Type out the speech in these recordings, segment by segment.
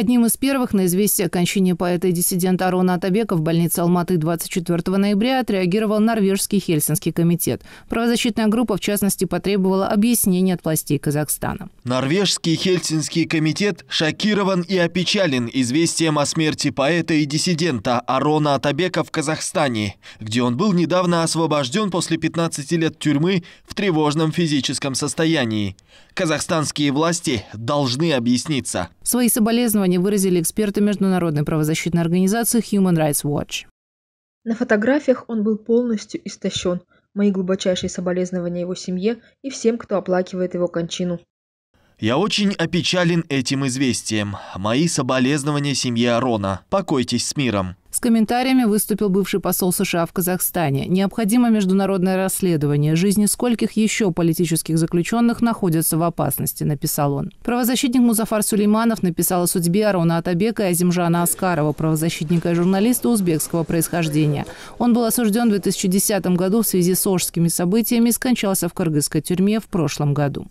Одним из первых на известие о кончине поэта и диссидента Арона Атабека в больнице Алматы 24 ноября отреагировал Норвежский Хельсинский комитет. Правозащитная группа, в частности, потребовала объяснений от властей Казахстана. Норвежский Хельсинский комитет шокирован и опечален известием о смерти поэта и диссидента Арона Атабека в Казахстане, где он был недавно освобожден после 15 лет тюрьмы в тревожном физическом состоянии. Казахстанские власти должны объясниться. Свои соболезнования выразили эксперты международной правозащитной организации Human Rights Watch. На фотографиях он был полностью истощен. Мои глубочайшие соболезнования его семье и всем, кто оплакивает его кончину. «Я очень опечален этим известием. Мои соболезнования семье Арона. Покойтесь с миром». С комментариями выступил бывший посол США в Казахстане. Необходимо международное расследование. Жизни скольких еще политических заключенных находятся в опасности, написал он. Правозащитник Музафар Сулейманов написал о судьбе Арона Атабека и Азимжана Аскарова, правозащитника и журналиста узбекского происхождения. Он был осужден в 2010 году в связи с ожскими событиями и скончался в кыргызской тюрьме в прошлом году.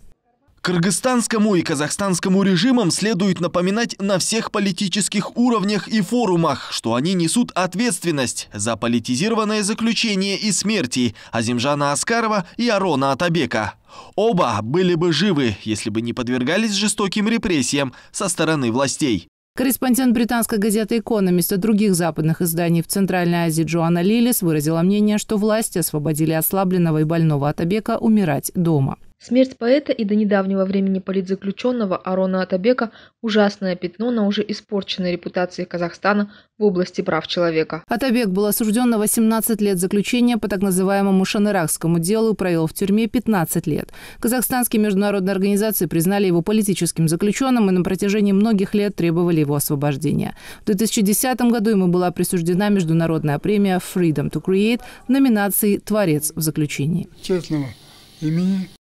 Кыргызстанскому и казахстанскому режимам следует напоминать на всех политических уровнях и форумах, что они несут ответственность за политизированное заключение и смерти Азимжана Аскарова и Арона Атабека. Оба были бы живы, если бы не подвергались жестоким репрессиям со стороны властей. Корреспондент британской газеты «Экономист» и других западных изданий в Центральной Азии Джоанна Лилис выразила мнение, что власти освободили ослабленного и больного Атабека умирать дома. Смерть поэта и до недавнего времени политзаключенного Арона Атабека – ужасное пятно на уже испорченной репутации Казахстана в области прав человека. Атабек был осужден на 18 лет заключения по так называемому Шанарахскому делу и провел в тюрьме 15 лет. Казахстанские международные организации признали его политическим заключенным и на протяжении многих лет требовали его освобождения. В 2010 году ему была присуждена международная премия Freedom to Create в номинации «Творец в заключении». Честного имени